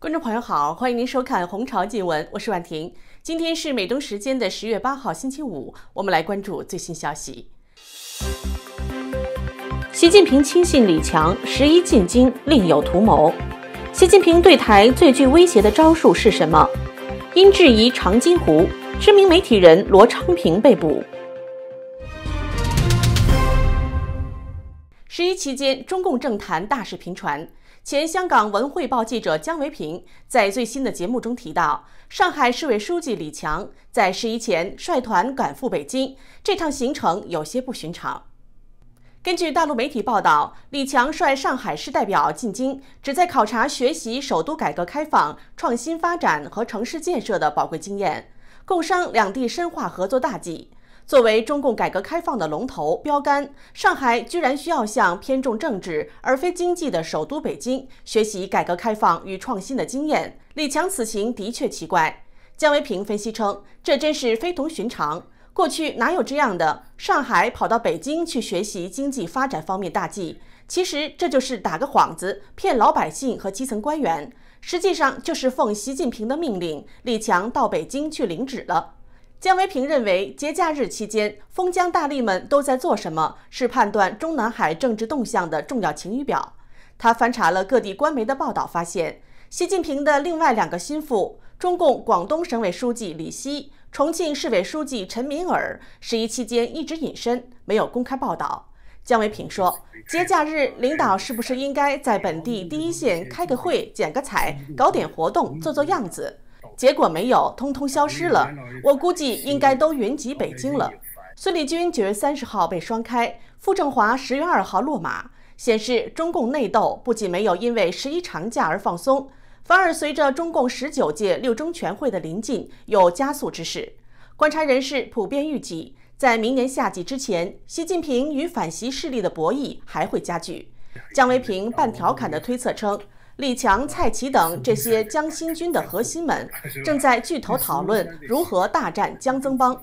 观众朋友好，欢迎您收看《红潮见闻》，我是婉婷。今天是美东时间的十月八号星期五，我们来关注最新消息。习近平亲信李强十一进京另有图谋，习近平对台最具威胁的招数是什么？因质疑长津湖。知名媒体人罗昌平被捕。十一期间，中共政坛大事频传。前香港文汇报记者姜维平在最新的节目中提到，上海市委书记李强在十一前率团赶赴北京，这趟行程有些不寻常。根据大陆媒体报道，李强率上海市代表进京，旨在考察学习首都改革开放、创新发展和城市建设的宝贵经验。共商两地深化合作大计。作为中共改革开放的龙头标杆，上海居然需要向偏重政治而非经济的首都北京学习改革开放与创新的经验。李强此行的确奇怪。姜维平分析称，这真是非同寻常。过去哪有这样的？上海跑到北京去学习经济发展方面大计，其实这就是打个幌子，骗老百姓和基层官员。实际上就是奉习近平的命令，李强到北京去领旨了。姜维平认为，节假日期间，封疆大吏们都在做什么，是判断中南海政治动向的重要晴雨表。他翻查了各地官媒的报道，发现习近平的另外两个心腹——中共广东省委书记李希、重庆市委书记陈敏尔，十一期间一直隐身，没有公开报道。姜维平说：“节假日领导是不是应该在本地第一线开个会、剪个彩、搞点活动、做做样子？结果没有，通通消失了。我估计应该都云集北京了。”孙立军九月三十号被双开，傅政华十月二号落马，显示中共内斗不仅没有因为十一长假而放松，反而随着中共十九届六中全会的临近有加速之势。观察人士普遍预计。在明年夏季之前，习近平与反习势力的博弈还会加剧。姜维平半调侃地推测称，李强、蔡奇等这些江新军的核心们，正在聚头讨论如何大战江增邦。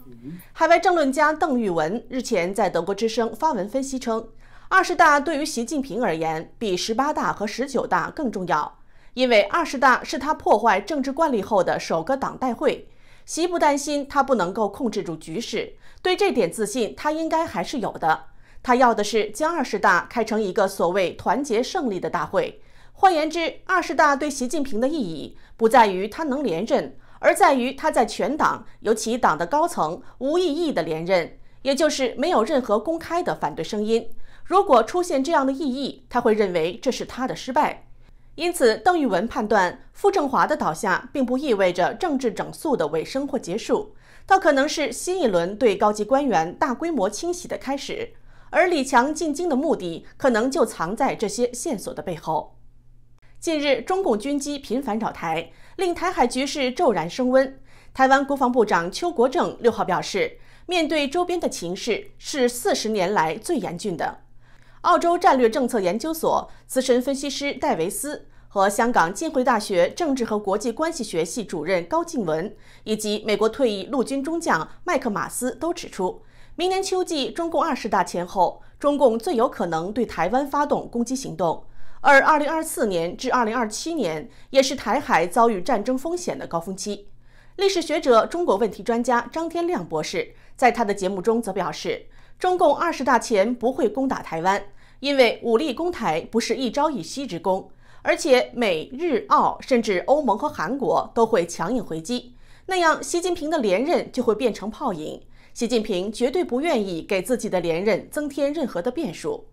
海外政论家邓玉文日前在德国之声发文分析称，二十大对于习近平而言，比十八大和十九大更重要，因为二十大是他破坏政治惯例后的首个党代会。习不担心他不能够控制住局势，对这点自信他应该还是有的。他要的是将二十大开成一个所谓团结胜利的大会。换言之，二十大对习近平的意义不在于他能连任，而在于他在全党，尤其党的高层无意义的连任，也就是没有任何公开的反对声音。如果出现这样的异议，他会认为这是他的失败。因此，邓玉文判断傅政华的倒下并不意味着政治整肃的尾声或结束，倒可能是新一轮对高级官员大规模清洗的开始。而李强进京的目的，可能就藏在这些线索的背后。近日，中共军机频繁扰台，令台海局势骤然升温。台湾国防部长邱国正六号表示，面对周边的情势，是四十年来最严峻的。澳洲战略政策研究所资深分析师戴维斯和香港浸会大学政治和国际关系学系主任高静文以及美国退役陆军中将麦克马斯都指出，明年秋季中共二十大前后，中共最有可能对台湾发动攻击行动，而二零二四年至二零二七年也是台海遭遇战争风险的高峰期。历史学者、中国问题专家张天亮博士在他的节目中则表示，中共二十大前不会攻打台湾。因为武力攻台不是一朝一夕之功，而且美日澳甚至欧盟和韩国都会强硬回击，那样习近平的连任就会变成泡影。习近平绝对不愿意给自己的连任增添任何的变数。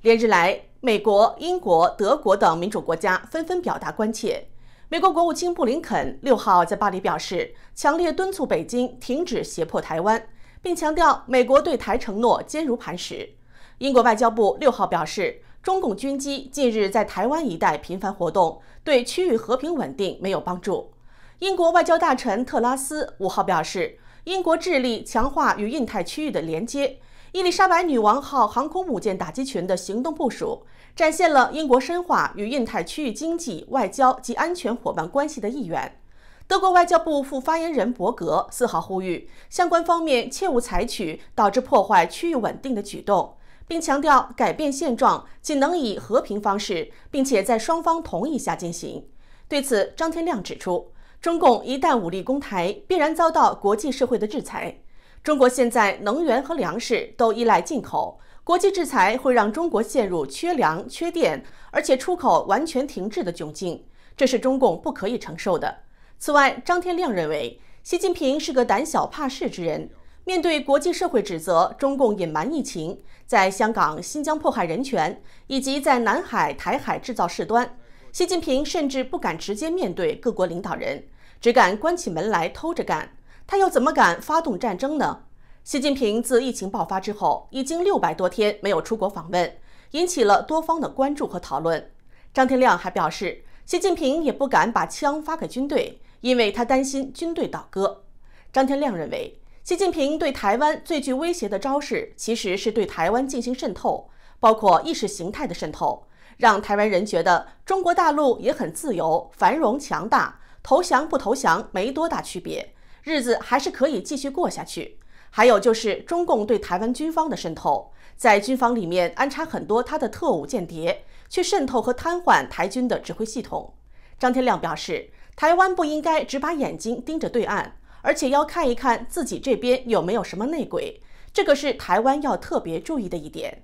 连日来，美国、英国、德国等民主国家纷纷表达关切。美国国务卿布林肯六号在巴黎表示，强烈敦促北京停止胁迫台湾，并强调美国对台承诺坚如磐石。英国外交部六号表示，中共军机近日在台湾一带频繁活动，对区域和平稳定没有帮助。英国外交大臣特拉斯五号表示，英国致力强化与印太区域的连接。伊丽莎白女王号航空母舰打击群的行动部署，展现了英国深化与印太区域经济、外交及安全伙伴关系的意愿。德国外交部副发言人伯格四号呼吁，相关方面切勿采取导致破坏区域稳定的举动。并强调，改变现状仅能以和平方式，并且在双方同意下进行。对此，张天亮指出，中共一旦武力攻台，必然遭到国际社会的制裁。中国现在能源和粮食都依赖进口，国际制裁会让中国陷入缺粮、缺电，而且出口完全停滞的窘境，这是中共不可以承受的。此外，张天亮认为，习近平是个胆小怕事之人。面对国际社会指责中共隐瞒疫情，在香港、新疆迫害人权，以及在南海、台海制造事端，习近平甚至不敢直接面对各国领导人，只敢关起门来偷着干。他又怎么敢发动战争呢？习近平自疫情爆发之后，已经六百多天没有出国访问，引起了多方的关注和讨论。张天亮还表示，习近平也不敢把枪发给军队，因为他担心军队倒戈。张天亮认为。习近平对台湾最具威胁的招式，其实是对台湾进行渗透，包括意识形态的渗透，让台湾人觉得中国大陆也很自由、繁荣、强大，投降不投降没多大区别，日子还是可以继续过下去。还有就是中共对台湾军方的渗透，在军方里面安插很多他的特务间谍，去渗透和瘫痪台军的指挥系统。张天亮表示，台湾不应该只把眼睛盯着对岸。而且要看一看自己这边有没有什么内鬼，这个是台湾要特别注意的一点。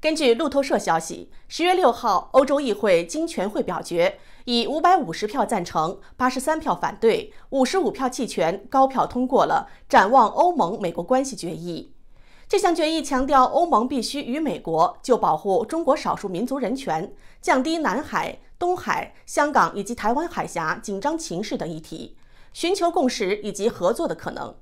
根据路透社消息，十月六号，欧洲议会经全会表决，以五百五十票赞成、八十三票反对、五十五票弃权，高票通过了《展望欧盟美国关系决议》。这项决议强调，欧盟必须与美国就保护中国少数民族人权、降低南海。东海、香港以及台湾海峡紧张情势等议题，寻求共识以及合作的可能。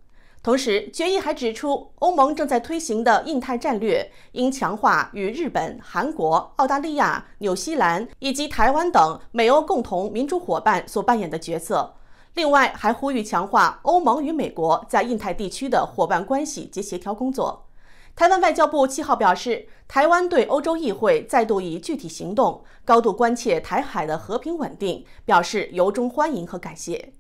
同时，决议还指出，欧盟正在推行的印太战略应强化与日本、韩国、澳大利亚、纽西兰以及台湾等美欧共同民主伙伴所扮演的角色。另外，还呼吁强化欧盟与美国在印太地区的伙伴关系及协调工作。台湾外交部七号表示，台湾对欧洲议会再度以具体行动高度关切台海的和平稳定，表示由衷欢迎和感谢。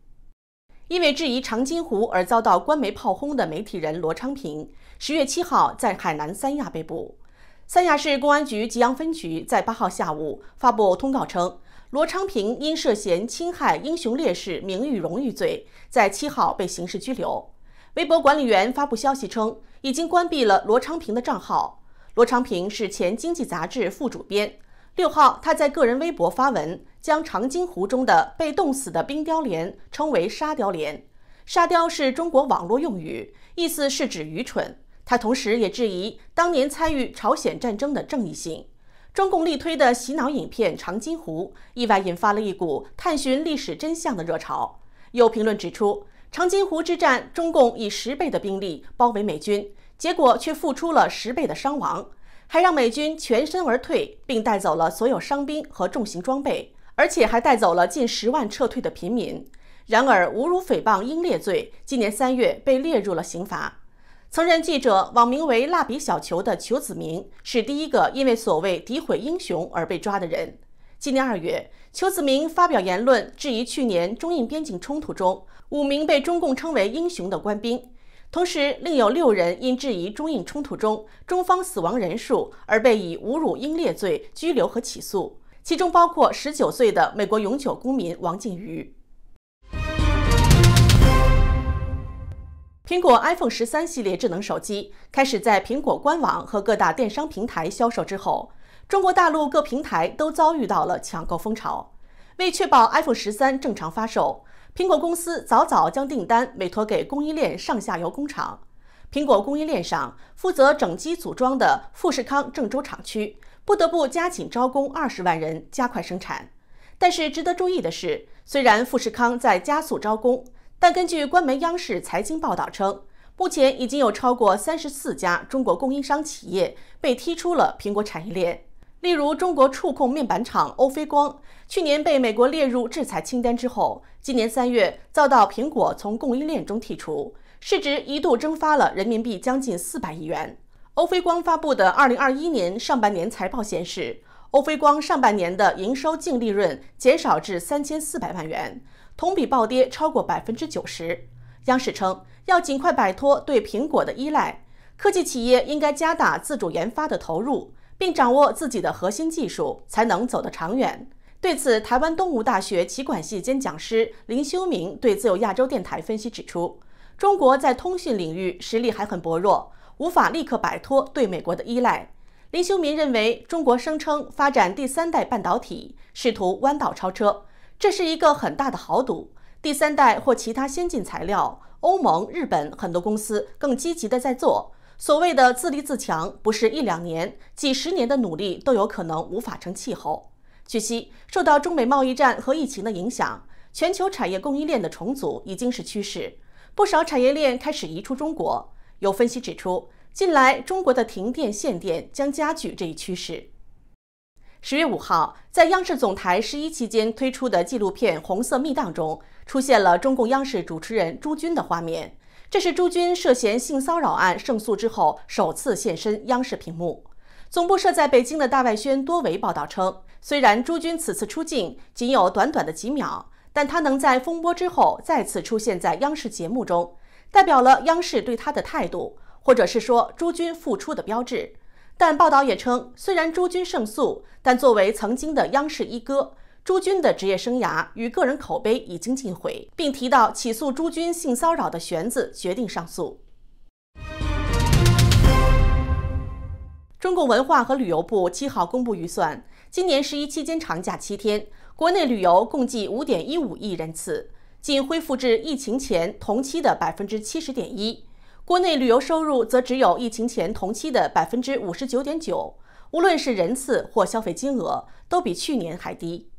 因为质疑长津湖而遭到官媒炮轰的媒体人罗昌平，十月七号在海南三亚被捕。三亚市公安局吉阳分局在八号下午发布通告称，罗昌平因涉嫌侵害英雄烈士名誉荣誉罪，在七号被刑事拘留。微博管理员发布消息称。已经关闭了罗昌平的账号。罗昌平是前经济杂志副主编。六号，他在个人微博发文，将长津湖中的被冻死的冰雕连称为“沙雕连”。沙雕是中国网络用语，意思是指愚蠢。他同时也质疑当年参与朝鲜战争的正义性。中共力推的洗脑影片《长津湖》意外引发了一股探寻历史真相的热潮。有评论指出。长津湖之战，中共以十倍的兵力包围美军，结果却付出了十倍的伤亡，还让美军全身而退，并带走了所有伤兵和重型装备，而且还带走了近十万撤退的平民。然而，侮辱诽谤英烈罪，今年三月被列入了刑罚。曾任记者网名为“蜡笔小球”的裘子明，是第一个因为所谓诋毁英雄而被抓的人。今年二月，邱子明发表言论，质疑去年中印边境冲突中五名被中共称为英雄的官兵，同时另有六人因质疑中印冲突中中方死亡人数而被以侮辱英烈罪拘留和起诉，其中包括十九岁的美国永久公民王靖瑜。苹果 iPhone 十三系列智能手机开始在苹果官网和各大电商平台销售之后，中国大陆各平台都遭遇到了抢购风潮。为确保 iPhone 十三正常发售，苹果公司早早将订单委托给供应链上下游工厂。苹果供应链上负责整机组装的富士康郑州厂区不得不加紧招工二十万人，加快生产。但是值得注意的是，虽然富士康在加速招工，但根据官媒央视财经报道称，目前已经有超过三十四家中国供应商企业被踢出了苹果产业链。例如，中国触控面板厂欧菲光，去年被美国列入制裁清单之后，今年三月遭到苹果从供应链中剔除，市值一度蒸发了人民币将近四百亿元。欧菲光发布的二零二一年上半年财报显示，欧菲光上半年的营收净利润减少至三千四百万元。同比暴跌超过百分之九十。央视称，要尽快摆脱对苹果的依赖，科技企业应该加大自主研发的投入，并掌握自己的核心技术，才能走得长远。对此，台湾东吴大学企管系兼讲师林修明对自由亚洲电台分析指出，中国在通讯领域实力还很薄弱，无法立刻摆脱对美国的依赖。林修明认为，中国声称发展第三代半导体，试图弯道超车。这是一个很大的豪赌。第三代或其他先进材料，欧盟、日本很多公司更积极的在做。所谓的自立自强，不是一两年、几十年的努力都有可能无法成气候。据悉，受到中美贸易战和疫情的影响，全球产业供应链的重组已经是趋势，不少产业链开始移出中国。有分析指出，近来中国的停电限电将加剧这一趋势。十月五号，在央视总台十一期间推出的纪录片《红色密档》中，出现了中共央视主持人朱军的画面。这是朱军涉嫌性骚扰案胜诉之后首次现身央视屏幕。总部设在北京的大外宣多维报道称，虽然朱军此次出镜仅有短短的几秒，但他能在风波之后再次出现在央视节目中，代表了央视对他的态度，或者是说朱军复出的标志。但报道也称，虽然朱军胜诉，但作为曾经的央视一哥，朱军的职业生涯与个人口碑已经尽毁，并提到起诉朱军性骚扰的玄子决定上诉。中共文化和旅游部七号公布预算，今年十一期间长假七天，国内旅游共计五点一五亿人次，仅恢复至疫情前同期的百分之七十点一。国内旅游收入则只有疫情前同期的百分之五十九点九，无论是人次或消费金额，都比去年还低。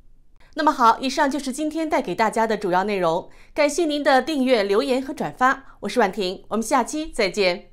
那么好，以上就是今天带给大家的主要内容，感谢您的订阅、留言和转发。我是婉婷，我们下期再见。